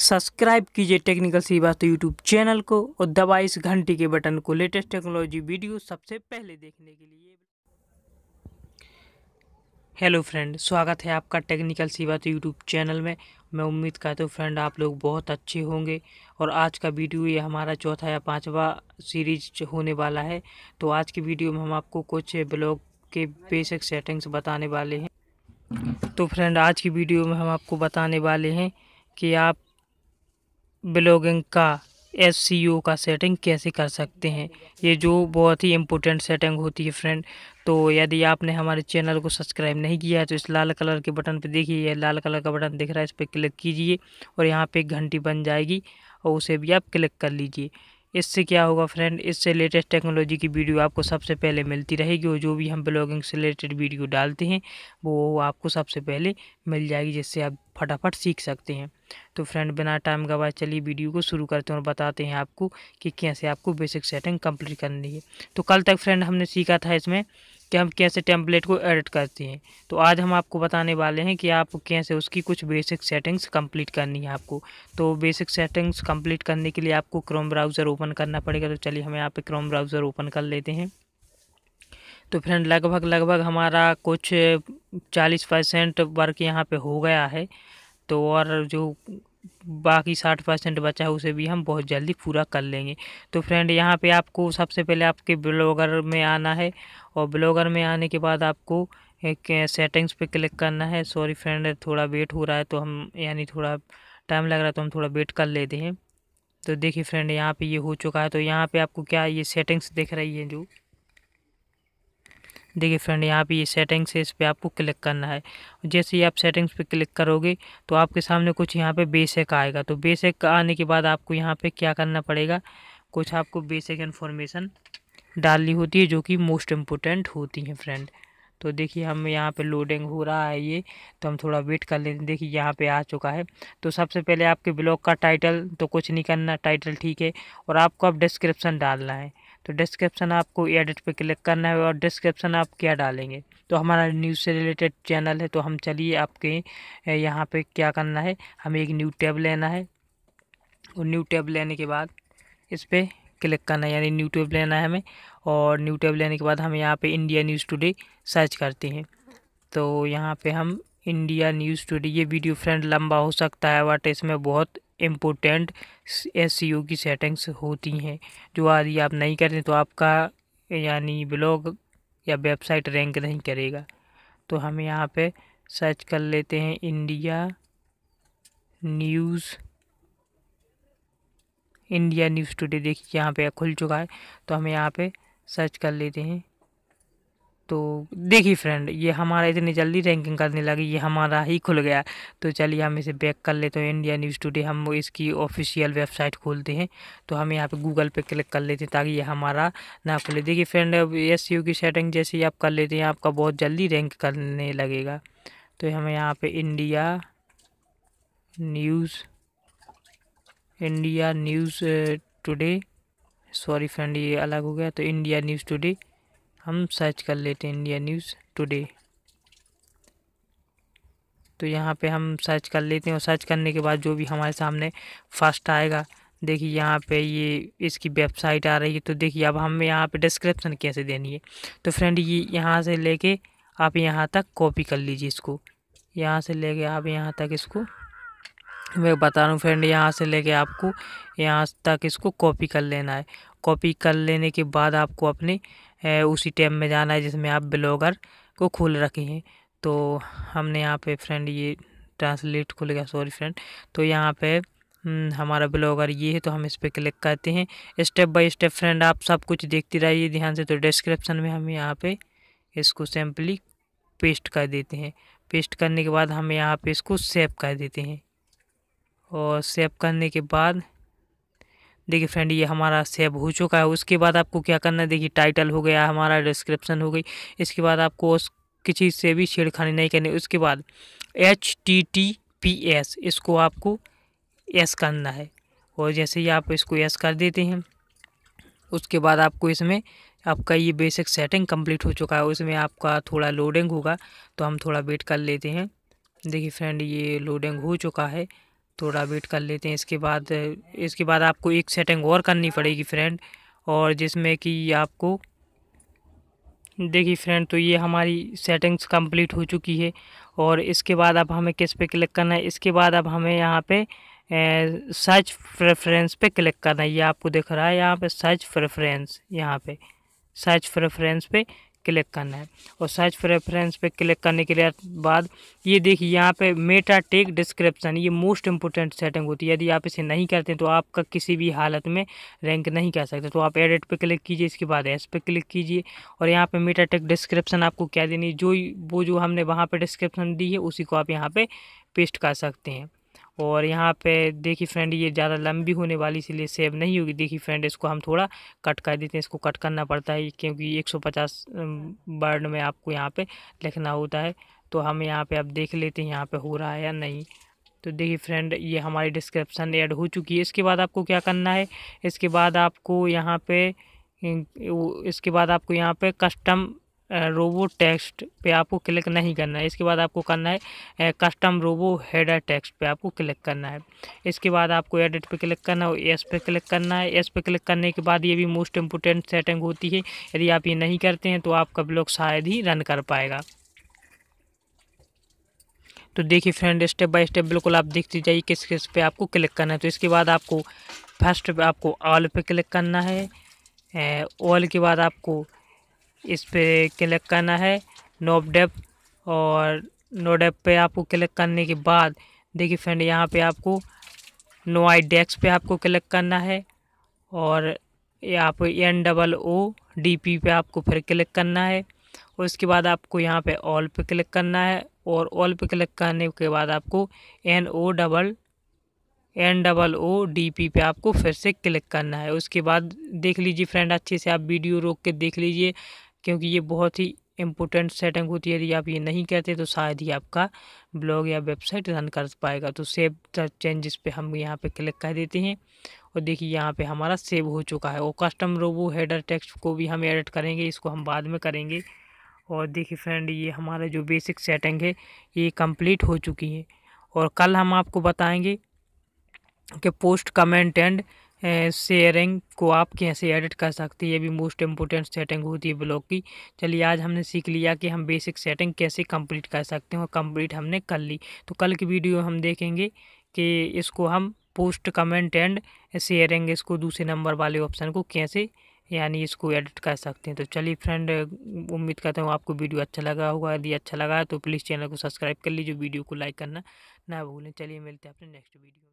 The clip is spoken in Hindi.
सब्सक्राइब कीजिए टेक्निकल तो यूट्यूब चैनल को और दबाए इस घंटी के बटन को लेटेस्ट टेक्नोलॉजी वीडियो सबसे पहले देखने के लिए हेलो फ्रेंड स्वागत है आपका टेक्निकल तो यूट्यूब चैनल में मैं उम्मीद करता हूँ फ्रेंड आप लोग बहुत अच्छे होंगे और आज का वीडियो ये हमारा चौथा या पाँचवा सीरीज होने वाला है तो आज की वीडियो में हम आपको कुछ ब्लॉग के बेसिक सेटिंग्स बताने वाले हैं तो फ्रेंड आज की वीडियो में हम आपको बताने वाले हैं कि आप ब्लॉगिंग का एस का सेटिंग कैसे कर सकते हैं ये जो बहुत ही इम्पोर्टेंट सेटिंग होती है फ्रेंड तो यदि आपने हमारे चैनल को सब्सक्राइब नहीं किया है तो इस लाल कलर के बटन पर देखिए ये लाल कलर का बटन दिख रहा है इस पर क्लिक कीजिए और यहाँ पे घंटी बन जाएगी और उसे भी आप क्लिक कर लीजिए इससे क्या होगा फ्रेंड इससे लेटेस्ट टेक्नोलॉजी की वीडियो आपको सबसे पहले मिलती रहेगी और जो भी हम ब्लॉगिंग से रिलेटेड वीडियो डालते हैं वो आपको सबसे पहले मिल जाएगी जिससे आप फटाफट सीख सकते हैं तो फ्रेंड बिना टाइम गवाए चलिए वीडियो को शुरू करते हैं और बताते हैं आपको कि कैसे आपको बेसिक सेटिंग कंप्लीट करनी है तो कल तक फ्रेंड हमने सीखा था इसमें कि हम कैसे टेम्पलेट को एडिट करते हैं तो आज हम आपको बताने वाले हैं कि आप कैसे उसकी कुछ बेसिक सेटिंग्स कंप्लीट करनी है आपको तो बेसिक सेटिंग्स कंप्लीट करने के लिए आपको क्रोम ब्राउज़र ओपन करना पड़ेगा तो चलिए हम यहाँ पे क्रोम ब्राउज़र ओपन कर लेते हैं तो फ्रेंड लगभग लगभग हमारा कुछ चालीस परसेंट वर्क यहाँ पर हो गया है तो और जो बाकी साठ परसेंट बचा है उसे भी हम बहुत जल्दी पूरा कर लेंगे तो फ्रेंड यहाँ पे आपको सबसे पहले आपके ब्लॉगर में आना है और ब्लॉगर में आने के बाद आपको एक सेटिंग्स पे क्लिक करना है सॉरी फ्रेंड थोड़ा वेट हो रहा है तो हम यानी थोड़ा टाइम लग रहा है तो हम थोड़ा वेट कर लेते हैं तो देखिए फ्रेंड यहाँ पर ये यह हो चुका है तो यहाँ पर आपको क्या ये सेटिंग्स दिख रही है जो देखिए फ्रेंड यहाँ पे ये सेटिंग्स है इस पर आपको क्लिक करना है जैसे ही आप सेटिंग्स पे क्लिक करोगे तो आपके सामने कुछ यहाँ पे बेसिक आएगा तो बेसिक आने के बाद आपको यहाँ पे क्या करना पड़ेगा कुछ आपको बेसिक इन्फॉर्मेशन डालनी होती है जो कि मोस्ट इम्पोर्टेंट होती हैं फ्रेंड तो देखिए हम यहाँ पे लोडिंग हो रहा है ये तो हम थोड़ा वेट कर लेते हैं देखिए यहाँ पे आ चुका है तो सबसे पहले आपके ब्लॉग का टाइटल तो कुछ नहीं करना टाइटल ठीक है और आपको अब डिस्क्रिप्शन डालना है तो डिस्क्रिप्शन आपको एडिट पे क्लिक करना है और डिस्क्रिप्शन आप क्या डालेंगे तो हमारा न्यूज़ से रिलेटेड चैनल है तो हम चलिए आपके यहाँ पे क्या करना है हमें एक न्यू टैब लेना है और न्यू टैब लेने के बाद इस पर क्लिक करना है यानी न्यू टैब लेना है हमें और न्यू टैब लेने के बाद हम यहाँ पे इंडिया न्यूज़ टुडे सर्च करते हैं तो यहाँ पे हम इंडिया न्यूज़ टुडे ये वीडियो फ्रेंड लंबा हो सकता है बट इसमें बहुत इम्पोर्टेंट एस e की सेटिंग्स होती हैं जो यदि आप नहीं करें तो आपका यानी ब्लॉग या वेबसाइट रैंक नहीं करेगा तो हम यहाँ पे सर्च कर लेते हैं India News India News Today देखिए यहाँ पे खुल चुका है तो हम यहाँ पे सर्च कर लेते हैं तो देखिए फ्रेंड ये हमारा इतनी जल्दी रैंकिंग करने लगी ये हमारा ही खुल गया तो चलिए हम इसे बैक कर लेते हैं इंडिया न्यूज़ टुडे हम इसकी ऑफिशियल वेबसाइट खोलते हैं तो हम यहाँ पे गूगल पे क्लिक कर लेते हैं ताकि ये हमारा ना खुले देखिए फ्रेंड अब एस की सेटिंग जैसे ही आप कर लेते हैं आपका बहुत जल्दी रैंक करने लगेगा तो हम यहाँ पर India News India News Today sorry friend ये अलग हो गया तो इंडिया न्यूज़ टुडे हम सर्च कर लेते हैं इंडिया न्यूज़ टुडे तो यहाँ पे हम सर्च कर लेते हैं और सर्च करने के बाद जो भी हमारे सामने फर्स्ट आएगा देखिए यहाँ पे ये इसकी वेबसाइट आ रही है तो देखिए अब हमें यहाँ पे डिस्क्रिप्शन कैसे देनी है तो फ्रेंड ये यहाँ से लेके आप यहाँ तक कॉपी कर लीजिए इसको यहाँ से लेके आप यहाँ तक इसको मैं बता रहा हूँ फ्रेंड यहाँ से लेके आपको यहाँ तक इसको कॉपी कर लेना है कॉपी कर लेने के बाद आपको अपने उसी टैब में जाना है जिसमें आप ब्लॉगर को खोल रखे हैं तो हमने यहाँ पे फ्रेंड ये ट्रांसलेट खुल गया सॉरी फ्रेंड तो यहाँ पे हम्म, हमारा ब्लॉगर ये है तो हम इस पर क्लिक करते हैं स्टेप बाय स्टेप फ्रेंड आप सब कुछ देखते रहिए ध्यान से तो डिस्क्रिप्शन में हम यहाँ पे इसको सैम्पली पेस्ट कर देते हैं पेस्ट करने के बाद हम यहाँ पे इसको सेव कर देते हैं और सेव करने के बाद देखिए फ्रेंड ये हमारा सेव हो चुका है उसके बाद आपको क्या करना है देखिए टाइटल हो गया हमारा डिस्क्रिप्शन हो गई इसके बाद आपको उस किसी से भी छेड़खानी नहीं करनी उसके बाद H T T P S इसको आपको एस करना है और जैसे ही आप इसको एस कर देते हैं उसके बाद आपको इसमें आपका ये बेसिक सेटिंग कंप्लीट हो चुका है उसमें आपका थोड़ा लोडिंग होगा तो हम थोड़ा वेट कर लेते हैं देखिए फ्रेंड ये लोडिंग हो चुका है थोड़ा वेट कर लेते हैं इसके बाद इसके बाद आपको एक सेटिंग और करनी पड़ेगी फ्रेंड और जिसमें कि आपको देखिए फ्रेंड तो ये हमारी सेटिंग्स कंप्लीट हो चुकी है और इसके बाद अब हमें किस पे क्लिक करना है इसके बाद अब हमें यहाँ पे सर्च प्रेफरेंस पे क्लिक करना है ये आपको दिख रहा है यहाँ पे सर्च प्रेफरेंस यहाँ पे सर्च प्रेफरेंस पे क्लिक करना है और सर्च प्रेफरेंस पे क्लिक करने के बाद ये देखिए यहाँ पे मेटा टेक डिस्क्रिप्शन ये मोस्ट इंपॉर्टेंट सेटिंग होती है यदि आप इसे नहीं करते तो आपका किसी भी हालत में रैंक नहीं कर सकते तो आप एडिट पे क्लिक कीजिए इसके बाद एस पे क्लिक कीजिए और यहाँ पे मेटा टेक डिस्क्रिप्शन आपको क्या देनी जो वो जो हमने वहाँ पर डिस्क्रिप्शन दी है उसी को आप यहाँ पर पे पेस्ट कर सकते हैं और यहाँ पे देखिए फ्रेंड ये ज़्यादा लंबी होने वाली इसलिए सेव नहीं होगी देखिए फ्रेंड इसको हम थोड़ा कट कर देते हैं इसको कट करना पड़ता है क्योंकि 150 वर्ड में आपको यहाँ पे लिखना होता है तो हम यहाँ पे अब देख लेते हैं यहाँ पे हो रहा है या नहीं तो देखिए फ्रेंड ये हमारी डिस्क्रिप्शन एड हो चुकी है इसके बाद आपको क्या करना है इसके बाद आपको यहाँ पर इसके बाद आपको यहाँ पर कस्टम रोबो टेक्स्ट पे आपको क्लिक नहीं करना है इसके बाद आपको करना है कस्टम रोबो हेडर टेक्स्ट पे आपको क्लिक करना है इसके बाद आपको एडिट पे क्लिक करना है और एस पे क्लिक करना है एस पे क्लिक करने के बाद ये भी मोस्ट इम्पोर्टेंट सेटिंग होती है यदि आप ये नहीं करते हैं तो आपका ब्लॉग शायद ही रन कर पाएगा तो देखिए फ्रेंड स्टेप बाय स्टेप बिल्कुल आप देखते जाइए किस किस पे आपको क्लिक करना है तो इसके बाद आपको फर्स्ट पे आपको ऑल पे क्लिक करना है ऑल के बाद आपको इस पर क्लिक करना है नोब डेप और नो डेप पे आपको क्लिक करने के बाद देखिए फ्रेंड यहाँ पे आपको नो आई डेक्स पे आपको क्लिक करना है और यहाँ पर N double O D P पे आपको फिर क्लिक करना है उसके बाद आपको यहाँ पे ऑल पे क्लिक करना है और ऑल पे क्लिक करने के बाद आपको N O double N double O D P पे आपको फिर से क्लिक करना है उसके बाद देख लीजिए फ्रेंड अच्छे से आप वीडियो रोक के देख लीजिए क्योंकि ये बहुत ही इम्पोर्टेंट सेटिंग होती है यदि आप ये नहीं करते तो शायद ही आपका ब्लॉग या वेबसाइट रन कर पाएगा तो सेव द चेंजेस पे हम यहाँ पे क्लिक कर देते हैं और देखिए यहाँ पे हमारा सेव हो चुका है और कस्टम रोबो हेडर टेक्स्ट को भी हम एडिट करेंगे इसको हम बाद में करेंगे और देखिए फ्रेंड ये हमारा जो बेसिक सेटिंग है ये कम्प्लीट हो चुकी है और कल हम आपको बताएँगे कि पोस्ट कमेंट एंड शेयरिंग को आप कैसे एडिट कर सकते हैं ये भी मोस्ट इम्पोर्टेंट सेटिंग होती है ब्लॉग की चलिए आज हमने सीख लिया कि हम बेसिक सेटिंग कैसे कंप्लीट कर सकते हैं और कंप्लीट हमने कर ली तो कल की वीडियो हम देखेंगे कि इसको हम पोस्ट कमेंट एंड शेयरिंग इसको दूसरे नंबर वाले ऑप्शन को कैसे यानी इसको एडिट कर सकते हैं तो चलिए फ्रेंड उम्मीद करता हूँ आपको वीडियो अच्छा लगा होगा यदि अच्छा लगा तो प्लीज़ चैनल को सब्सक्राइब कर लीजिए वीडियो को लाइक करना ना भूलें चलिए मिलते हैं अपने नेक्स्ट वीडियो